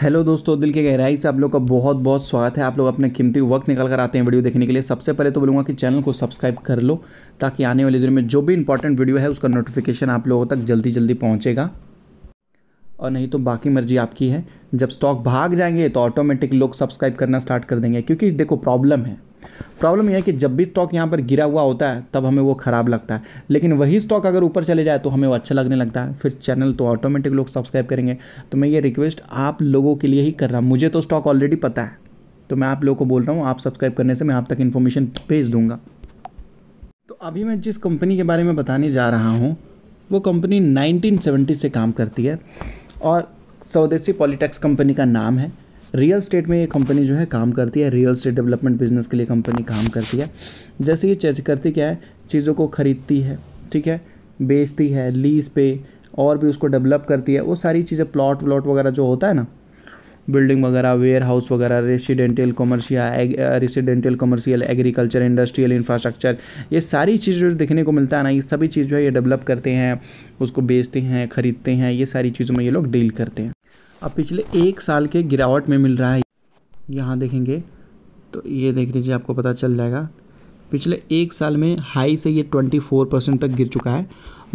hello दोस्तों दिल के गहराई से आप लोग का बहुत बहुत स्वागत है आप लोग अपने कीमती वक्त निकाल कर आते हैं वीडियो देखने के लिए सबसे पहले तो बोलूँगा कि चैनल को सब्सक्राइब कर लो ताकि आने वाले दिन में जो भी इंपॉर्टेंट वीडियो है उसका नोटिफिकेशन आप लोगों तक जल्दी जल्दी पहुँचेगा और नहीं तो बाकी मर्जी आपकी है जब स्टॉक भाग जाएंगे तो ऑटोमेटिक लोग सब्सक्राइब करना स्टार्ट कर देंगे क्योंकि देखो प्रॉब्लम है प्रॉब्लम यह है कि जब भी स्टॉक यहाँ पर गिरा हुआ होता है तब हमें वो ख़राब लगता है लेकिन वही स्टॉक अगर ऊपर चले जाए तो हमें वो अच्छा लगने लगता है फिर चैनल तो ऑटोमेटिक लोग सब्सक्राइब करेंगे तो मैं ये रिक्वेस्ट आप लोगों के लिए ही कर रहा हूँ मुझे तो स्टॉक ऑलरेडी पता है तो मैं आप लोगों को बोल रहा हूँ आप सब्सक्राइब करने से मैं आप तक इन्फॉर्मेशन भेज दूँगा तो अभी मैं जिस कंपनी के बारे में बताने जा रहा हूँ वो कंपनी 1970 से काम करती है और स्वदेशी पॉलीटेक्स कंपनी का नाम है रियल स्टेट में ये कंपनी जो है काम करती है रियल स्टेट डेवलपमेंट बिजनेस के लिए कंपनी काम करती है जैसे ये चर्च करती क्या है चीज़ों को ख़रीदती है ठीक है बेचती है लीज पे और भी उसको डेवलप करती है वो सारी चीज़ें प्लॉट व्लॉट वगैरह जो होता है ना बिल्डिंग वगैरह वेयर हाउस वगैरह residential commercial residential commercial agriculture industrial infrastructure ये सारी चीज़ जो देखने को मिलता है ना ये सभी चीज़ जो है ये डेवलप करते हैं उसको बेचते हैं ख़रीदते हैं ये सारी चीज़ों में ये लोग डील करते हैं अब पिछले एक साल के गिरावट में मिल रहा है यहाँ देखेंगे तो ये देख लीजिए आपको पता चल जाएगा पिछले एक साल में हाई से ये ट्वेंटी फोर परसेंट तक गिर चुका है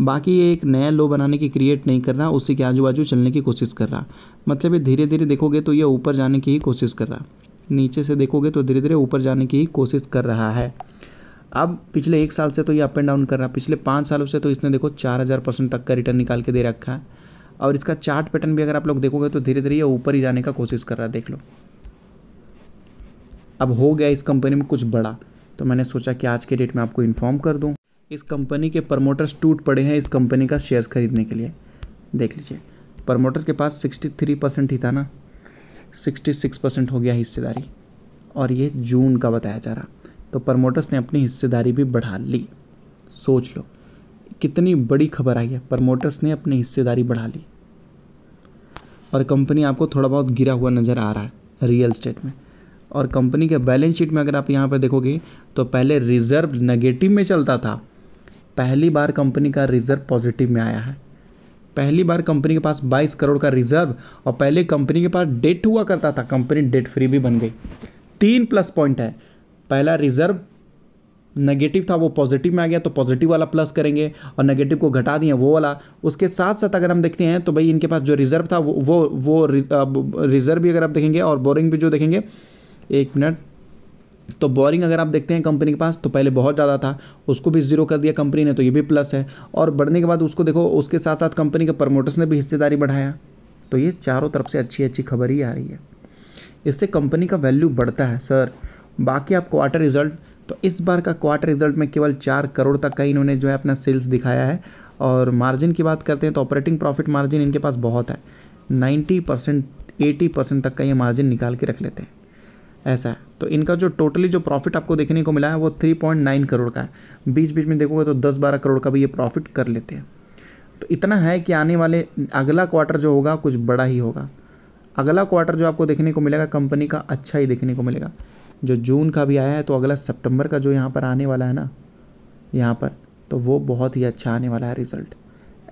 बाकी ये एक नया लो बनाने की क्रिएट नहीं कर रहा उसी के आजू बाजू चलने की कोशिश कर रहा मतलब ये धीरे धीरे देखोगे तो ये ऊपर जाने की ही कोशिश कर रहा नीचे से देखोगे तो धीरे धीरे ऊपर जाने की ही कोशिश कर रहा है अब पिछले एक साल से तो ये अप एंड डाउन कर रहा है पिछले पाँच सालों से तो इसने देखो चार हज़ार परसेंट तक का रिटर्न निकाल के दे रखा है और इसका चार्ट पैटर्न भी अगर आप लोग देखोगे तो धीरे धीरे ये ऊपर ही जाने का कोशिश कर रहा है देख लो अब हो गया इस कंपनी में कुछ बड़ा तो मैंने सोचा कि आज के डेट में आपको इन्फॉर्म कर दूँ इस कंपनी के प्रमोटर्स टूट पड़े हैं इस कंपनी का शेयर्स खरीदने के लिए देख लीजिए प्रमोटर्स के पास सिक्सटी थ्री परसेंट ही था ना सिक्सटी सिक्स परसेंट हो गया हिस्सेदारी और ये जून का बताया जा रहा तो प्रमोटर्स ने अपनी हिस्सेदारी भी बढ़ा ली सोच लो कितनी बड़ी खबर आई है प्रमोटर्स ने अपनी हिस्सेदारी बढ़ा ली और कंपनी आपको थोड़ा बहुत गिरा हुआ नज़र आ रहा है रियल स्टेट में और कंपनी के बैलेंस शीट में अगर आप यहाँ पर देखोगे तो पहले रिज़र्व नेगेटिव में चलता था पहली बार कंपनी का रिज़र्व पॉजिटिव में आया है पहली बार कंपनी के पास 22 करोड़ का रिजर्व और पहले कंपनी के पास डेट हुआ करता था कंपनी डेट फ्री भी बन गई तीन प्लस पॉइंट है पहला रिजर्व नेगेटिव था वो पॉजिटिव में आ गया तो पॉजिटिव वाला प्लस करेंगे और नेगेटिव को घटा दिए वो वाला उसके साथ साथ अगर हम देखते हैं तो भाई इनके पास जो रिजर्व था वो वो, वो रिजर्व भी अगर आप देखेंगे और बोरिंग भी जो देखेंगे एक मिनट तो बोरिंग अगर आप देखते हैं कंपनी के पास तो पहले बहुत ज़्यादा था उसको भी जीरो कर दिया कंपनी ने तो ये भी प्लस है और बढ़ने के बाद उसको देखो उसके साथ साथ कंपनी के प्रमोटर्स ने भी हिस्सेदारी बढ़ाया तो ये चारों तरफ से अच्छी अच्छी खबर ही आ रही है इससे कंपनी का वैल्यू बढ़ता है सर बाकी आप क्वार्टर रिजल्ट तो इस बार का क्वार्टर रिजल्ट में केवल चार करोड़ तक का इन्होंने जो है अपना सेल्स दिखाया है और मार्जिन की बात करते हैं तो ऑपरेटिंग प्रॉफिट मार्जिन इनके पास बहुत है नाइन्टी परसेंट एटी परसेंट तक का ये मार्जिन निकाल के रख लेते हैं ऐसा है तो इनका जो टोटली जो प्रॉफिट आपको देखने को मिला है वो 3.9 करोड़ का है बीच बीच में देखोगे तो 10-12 करोड़ का भी ये प्रॉफिट कर लेते हैं तो इतना है कि आने वाले अगला क्वार्टर जो होगा कुछ बड़ा ही होगा अगला क्वार्टर जो आपको देखने को मिलेगा कंपनी का अच्छा ही देखने को मिलेगा जो जून का भी आया है तो अगला सितंबर का जो यहाँ पर आने वाला है ना यहाँ पर तो वो बहुत ही अच्छा आने वाला है रिज़ल्ट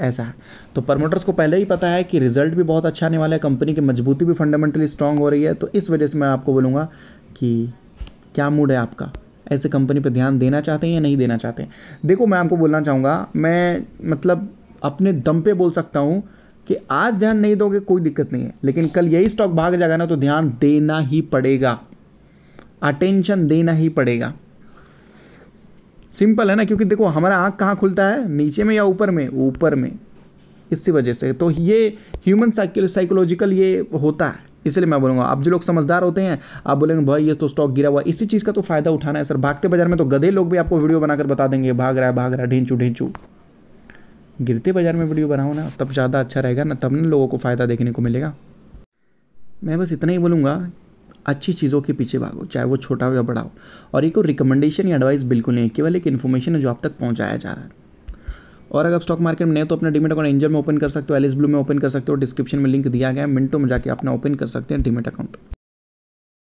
ऐसा है तो प्रमोटर्स को पहले ही पता है कि रिजल्ट भी बहुत अच्छा आने वाला है कंपनी की मजबूती भी फंडामेंटली स्ट्रांग हो रही है तो इस वजह से मैं आपको बोलूँगा कि क्या मूड है आपका ऐसे कंपनी पर ध्यान देना चाहते हैं या नहीं देना चाहते हैं देखो मैं आपको बोलना चाहूँगा मैं मतलब अपने दम पे बोल सकता हूँ कि आज ध्यान नहीं दोगे कोई दिक्कत नहीं है लेकिन कल यही स्टॉक भाग जाएगा ना तो ध्यान देना ही पड़ेगा अटेंशन देना ही पड़ेगा सिंपल है ना क्योंकि देखो हमारा आँख कहाँ खुलता है नीचे में या ऊपर में ऊपर में इसी वजह से तो ये ह्यूमन साइकोलॉजिकल ये होता है इसलिए मैं बोलूँगा आप जो लोग समझदार होते हैं आप बोलेंगे भाई ये तो स्टॉक गिरा हुआ इसी चीज़ का तो फायदा उठाना है सर भागते बाजार में तो गधे लोग भी आपको वीडियो बनाकर बता देंगे भाग रहा है भाग रहा है ढींचू ढींचू गिरते बाजार में वीडियो बनाओ ना तब ज़्यादा अच्छा रहेगा ना तब ना लोगों को फ़ायदा देखने को मिलेगा मैं बस इतना ही बोलूँगा अच्छी चीज़ों के पीछे भागो चाहे वो छोटा हो या बड़ा हो और ये कोई रिकमेंडेशन या एडवाइस बिल्कुल नहीं है केवल एक इन्फॉर्मेशन है जो आप तक पहुँचाया जा रहा है और अगर स्टॉक मार्केट में नहीं तो अपना डीमेट अकाउंट एंजल में ओपन कर सकते हो एलिस ब्लू में ओपन कर सकते हो डिस्क्रिप्शन में लिंक दिया गया है मिनटों में जाकर अपना ओपन कर सकते हैं डीमेट अकाउंट